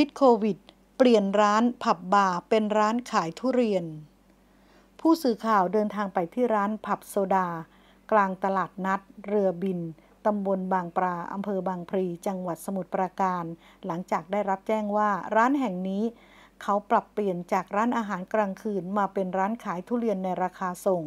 พิษโควิด เปลี่ยนร้านผับบาร์เป็นร้านขายทุเรียน ผู้สื่อข่าวเดินทางไปที่ร้านผับโซดา กลางตลาดนัด เรือบิน ตำบลบางปลา อำเภอบางพลีจังหวัดสมุทรปราการ หลังจากได้รับแจ้งว่าร้านแห่งนี้ เขาปรับเปลี่ยนจากร้านอาหารกลางคืนมาเป็นร้านขายทุเรียนในราคาส่ง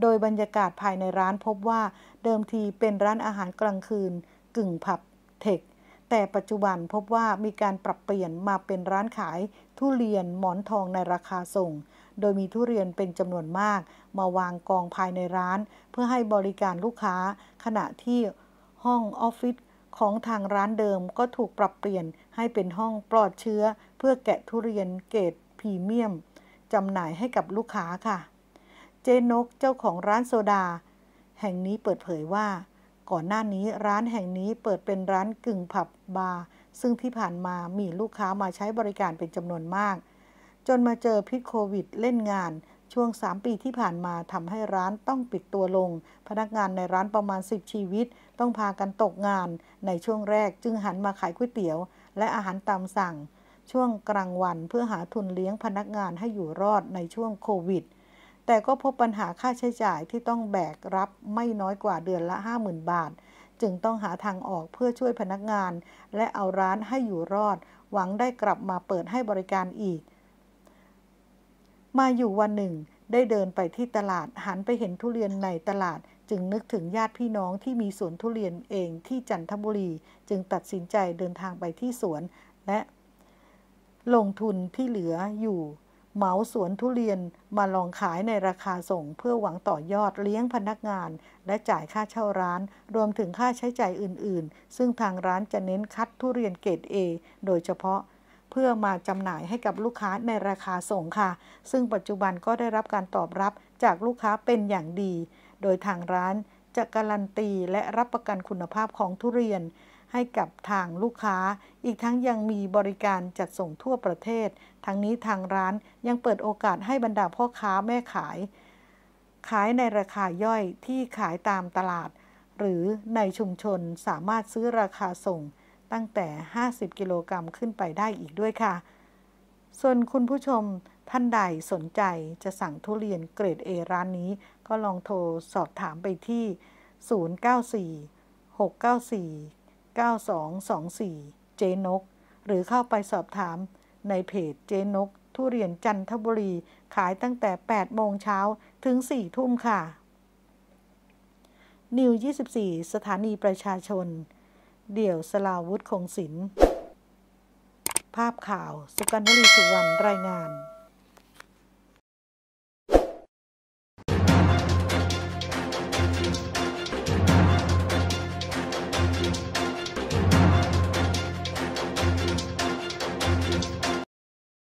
โดยบรรยากาศภายในร้านพบว่าเดิมทีเป็นร้านอาหารกลางคืน กึ่งผับเทคแต่ปัจจุบันพบว่ามีการปรับเปลี่ยนมาเป็นร้านขายทุเรียนหมอนทองในราคาส่ง โดยมีทุเรียนเป็นจำนวนมาก มาวางกองภายในร้าน เพื่อให้บริการลูกค้า ขณะที่ห้องออฟฟิศของทางร้านเดิมก็ถูกปรับเปลี่ยนให้เป็นห้องปลอดเชื้อ เพื่อแกะทุเรียนเกรดพรีเมียมจำหน่ายให้กับลูกค้าค่ะ เจนกเจ้าของร้านโซดา แห่งนี้เปิดเผยว่าก่อนหน้านี้ร้านแห่งนี้เปิดเป็นร้านกึ่งผับบาร์ซึ่งที่ผ่านมามีลูกค้ามาใช้บริการเป็นจำนวนมาก จนมาเจอพิษโควิดเล่นงาน ช่วง 3 ปีที่ผ่านมาทำให้ร้านต้องปิดตัวลงพนักงานในร้านประมาณ 10 ชีวิต ต้องพากันตกงาน ในช่วงแรกจึงหันมาขายก๋วยเตี๋ยวและอาหารตามสั่ง ช่วงกลางวันเพื่อหาทุนเลี้ยงพนักงานให้อยู่รอดในช่วงโควิดแต่ก็พบปัญหาค่าใช้จ่ายที่ต้องแบกรับไม่น้อยกว่าเดือนละ 50,000 บาท จึงต้องหาทางออกเพื่อช่วยพนักงาน และเอาร้านให้อยู่รอด หวังได้กลับมาเปิดให้บริการอีก มาอยู่วันหนึ่ง ได้เดินไปที่ตลาด หันไปเห็นทุเรียนในตลาด จึงนึกถึงญาติพี่น้องที่มีสวนทุเรียนเองที่จันทบุรี จึงตัดสินใจเดินทางไปที่สวนและ ลงทุนที่เหลืออยู่เหมาสวนทุเรียนมาลองขายในราคาส่ง เพื่อหวังต่อยอดเลี้ยงพนักงาน และจ่ายค่าเช่าร้าน รวมถึงค่าใช้จ่ายอื่น ๆ ซึ่งทางร้านจะเน้นคัดทุเรียนเกรด A โดยเฉพาะ เพื่อมาจำหน่ายให้กับลูกค้าในราคาส่งค่ะ ซึ่งปัจจุบันก็ได้รับการตอบรับจากลูกค้าเป็นอย่างดี โดยทางร้านจะการันตีและรับประกันคุณภาพของทุเรียนให้กับทางลูกค้า อีกทั้งยังมีบริการจัดส่งทั่วประเทศ ทั้งนี้ทางร้านยังเปิดโอกาสให้บรรดาพ่อค้าแม่ขาย ขายในราคาย่อยที่ขายตามตลาด หรือในชุมชนสามารถซื้อราคาส่งตั้งแต่ 50 กิโลกรัมขึ้นไปได้อีกด้วยค่ะ ส่วนคุณผู้ชมท่านใดสนใจจะสั่งทุเรียนเกรด A ร้านนี้ ก็ลองโทรสอบถามไปที่ 094 694 9224 เจนก หรือเข้าไปสอบถาม ในเพจเจนก ทุเรียนจันทบุรีขายตั้งแต่ 8 โมงเช้าถึง4ทุ่มค่ะ นิว 24 สถานีประชาชน เดี่ยวสลาวุธคงศิลป์ภาพข่าวสุกันวลีสุวรรณรายงาน